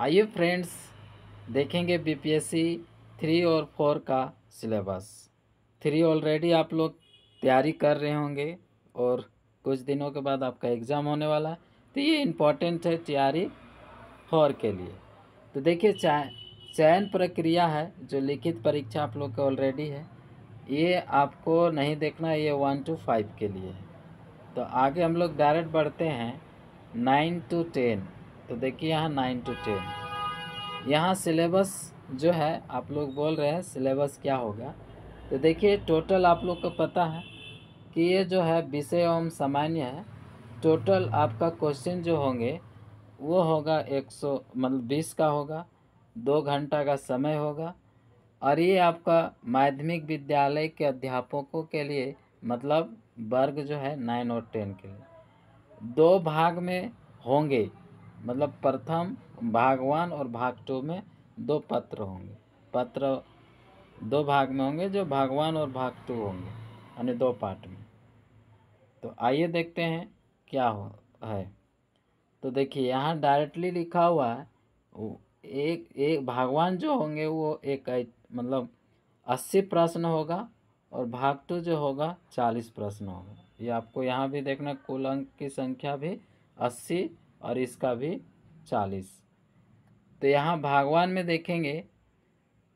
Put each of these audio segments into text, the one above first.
आइए फ्रेंड्स देखेंगे BPSC three और फोर का सिलेबस थ्री ऑलरेडी आप लोग तैयारी कर रहे होंगे और कुछ दिनों के बाद आपका एग्ज़ाम होने वाला है तो ये इम्पोर्टेंट है तैयारी फोर के लिए तो देखिए चयन प्रक्रिया है जो लिखित परीक्षा आप लोग के ऑलरेडी है ये आपको नहीं देखना ये वन टू फाइव के लिए तो आगे हम लोग डायरेक्ट बढ़ते हैं नाइन टू टेन तो देखिए यहाँ नाइन टू टेन यहाँ सिलेबस जो है आप लोग बोल रहे हैं सिलेबस क्या होगा तो देखिए टोटल आप लोग को पता है कि ये जो है विषय एवं सामान्य है टोटल आपका क्वेश्चन जो होंगे वो होगा एक सौ मतलब बीस का होगा दो घंटा का समय होगा और ये आपका माध्यमिक विद्यालय के अध्यापकों के लिए मतलब वर्ग जो है नाइन और टेन के लिए दो भाग में होंगे मतलब प्रथम भाग वन और भाग टू में दो पत्र होंगे पत्र दो भाग में होंगे जो भाग वन और भाग टू होंगे यानी दो पार्ट में तो आइए देखते हैं क्या हो है तो देखिए यहाँ डायरेक्टली लिखा हुआ है एक एक भगवान जो होंगे वो एक मतलब अस्सी प्रश्न होगा और भाग टू जो होगा चालीस प्रश्न होगा ये आपको यहाँ भी देखना कुल अंक की संख्या भी अस्सी और इसका भी चालीस तो यहाँ भागवान में देखेंगे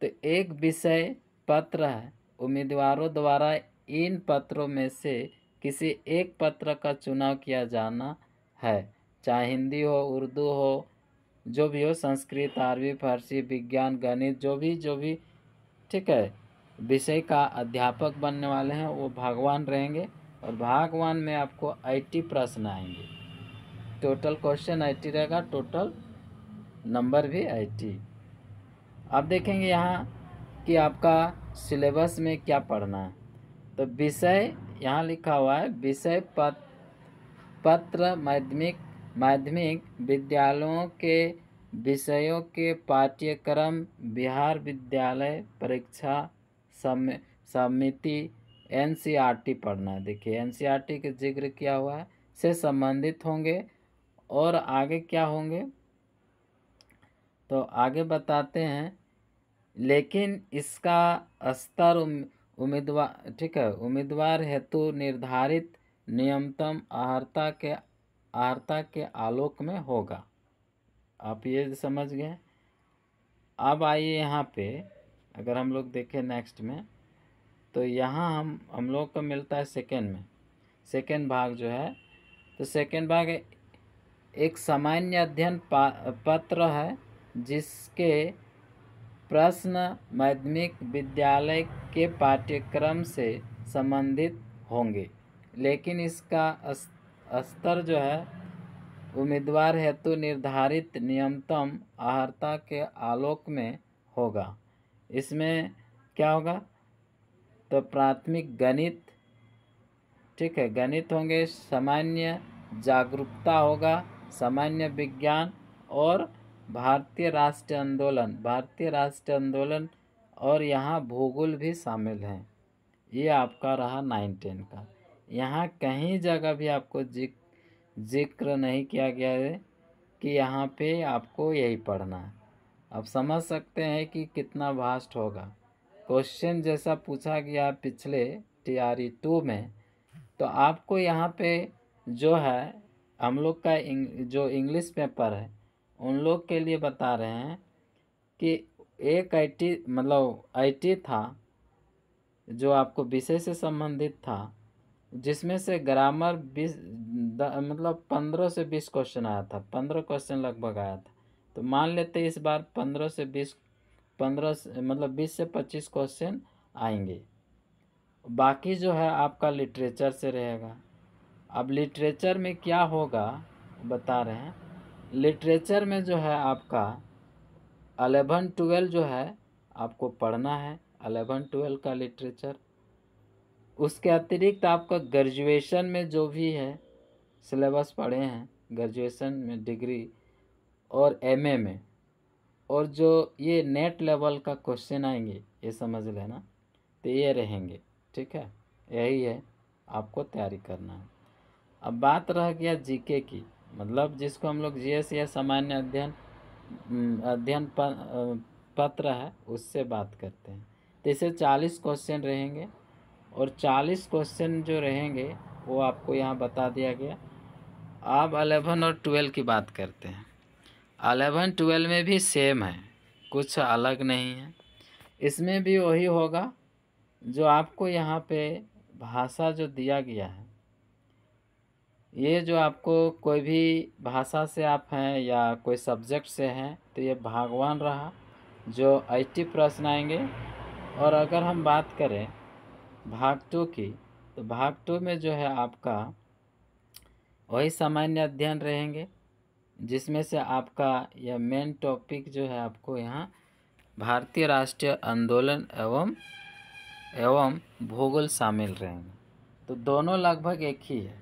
तो एक विषय पत्र है उम्मीदवारों द्वारा इन पत्रों में से किसी एक पत्र का चुनाव किया जाना है चाहे हिंदी हो उर्दू हो जो भी हो संस्कृत अरबी फारसी विज्ञान गणित जो भी जो भी ठीक है विषय का अध्यापक बनने वाले हैं वो भगवान रहेंगे और भगवान में आपको आईटी प्रश्न आएंगे टोटल क्वेश्चन आईटी रहेगा टोटल नंबर भी आईटी आप देखेंगे यहाँ कि आपका सिलेबस में क्या पढ़ना है तो विषय यहाँ लिखा हुआ है विषय पत, पत्र माध्यमिक माध्यमिक विद्यालयों के विषयों के पाठ्यक्रम बिहार विद्यालय परीक्षा समिति एन e पढ़ना है देखिए एन e के जिक्र किया हुआ है से संबंधित होंगे और आगे क्या होंगे तो आगे बताते हैं लेकिन इसका स्तर उम्मीदवार ठीक है उम्मीदवार हेतु निर्धारित नियमतम आहर्ता के आहर्ता के आलोक में होगा आप ये समझ गए अब आइए यहाँ पे अगर हम लोग देखें नेक्स्ट में तो यहाँ हम हम लोग को मिलता है सेकेंड में सेकेंड भाग जो है तो सेकेंड भाग एक सामान्य अध्ययन पत्र है जिसके प्रश्न माध्यमिक विद्यालय के पाठ्यक्रम से संबंधित होंगे लेकिन इसका स्तर जो है उम्मीदवार हेतु निर्धारित नियमतम आहर्ता के आलोक में होगा इसमें क्या होगा तो प्राथमिक गणित ठीक है गणित होंगे सामान्य जागरूकता होगा सामान्य विज्ञान और भारतीय राष्ट्र आंदोलन भारतीय राष्ट्र आंदोलन और यहाँ भूगोल भी शामिल हैं ये आपका रहा नाइन टेन का यहाँ कहीं जगह भी आपको जिक जिक्र नहीं किया गया है कि यहाँ पे आपको यही पढ़ना है आप समझ सकते हैं कि कितना वास्ट होगा क्वेश्चन जैसा पूछा गया पिछले टी आर ई टू में तो आपको यहाँ पे जो है हम लोग का इंग, जो इंग्लिश पेपर है उन लोग के लिए बता रहे हैं कि एक आईटी मतलब आईटी था जो आपको विषय से संबंधित था जिसमें से ग्रामर बीस मतलब पंद्रह से बीस क्वेश्चन आया था पंद्रह क्वेश्चन लगभग आया था तो मान लेते इस बार पंद्रह से बीस पंद्रह मतलब बीस से पच्चीस क्वेश्चन आएंगे बाकी जो है आपका लिटरेचर से रहेगा अब लिटरेचर में क्या होगा बता रहे हैं लिटरेचर में जो है आपका अलेवन ट्वेल्व जो है आपको पढ़ना है अलेवन ट्वेल्व का लिटरेचर उसके अतिरिक्त आपका ग्रेजुएशन में जो भी है सिलेबस पढ़े हैं ग्रेजुएशन में डिग्री और एमए में और जो ये नेट लेवल का क्वेश्चन आएंगे ये समझ लेना तो ये रहेंगे ठीक है यही है आपको तैयारी करना है अब बात रह गया जीके की मतलब जिसको हम लोग जीएस या सामान्य अध्ययन अध्ययन पत्र है उससे बात करते हैं तो इसे चालीस क्वेश्चन रहेंगे और चालीस क्वेश्चन जो रहेंगे वो आपको यहाँ बता दिया गया आप अलेवन और ट्वेल्व की बात करते हैं अलेवन ट्वेल्व में भी सेम है कुछ अलग नहीं है इसमें भी वही होगा जो आपको यहाँ पे भाषा जो दिया गया है ये जो आपको कोई भी भाषा से आप हैं या कोई सब्जेक्ट से हैं तो ये भागवान रहा जो ऐटी प्रश्न आएंगे और अगर हम बात करें भाग टू की तो भाग टू में जो है आपका वही सामान्य अध्ययन रहेंगे जिसमें से आपका यह मेन टॉपिक जो है आपको यहाँ भारतीय राष्ट्रीय आंदोलन एवं एवं भूगोल शामिल रहेंगे तो दोनों लगभग एक ही है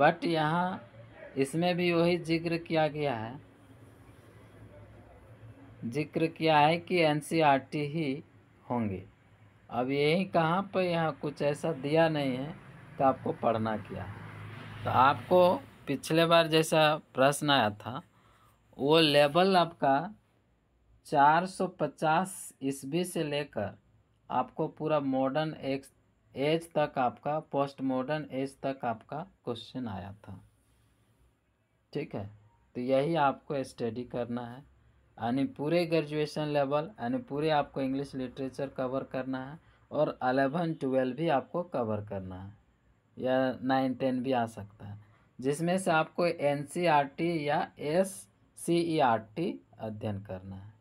बट यहाँ इसमें भी वही जिक्र किया गया है जिक्र किया है कि एनसीईआरटी e ही होंगे अब यही कहाँ पर यहाँ कुछ ऐसा दिया नहीं है तो आपको पढ़ना क्या तो आपको पिछले बार जैसा प्रश्न आया था वो लेवल आपका 450 ईस्वी से लेकर आपको पूरा मॉडर्न एक एज तक आपका पोस्ट मॉडर्न एज तक आपका क्वेश्चन आया था ठीक है तो यही आपको स्टडी करना है यानी पूरे ग्रेजुएशन लेवल यानी पूरे आपको इंग्लिश लिटरेचर कवर करना है और अलेवन ट्वेल्व भी आपको कवर करना है या नाइन टेन भी आ सकता है जिसमें से आपको एन e या S C E R T अध्ययन करना है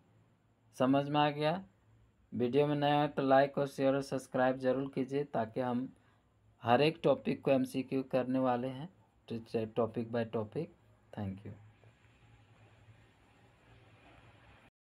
समझ में आ गया वीडियो में नया है तो लाइक और शेयर और सब्सक्राइब जरूर कीजिए ताकि हम हर एक टॉपिक को एमसीक्यू करने वाले हैं तो topic by topic thank you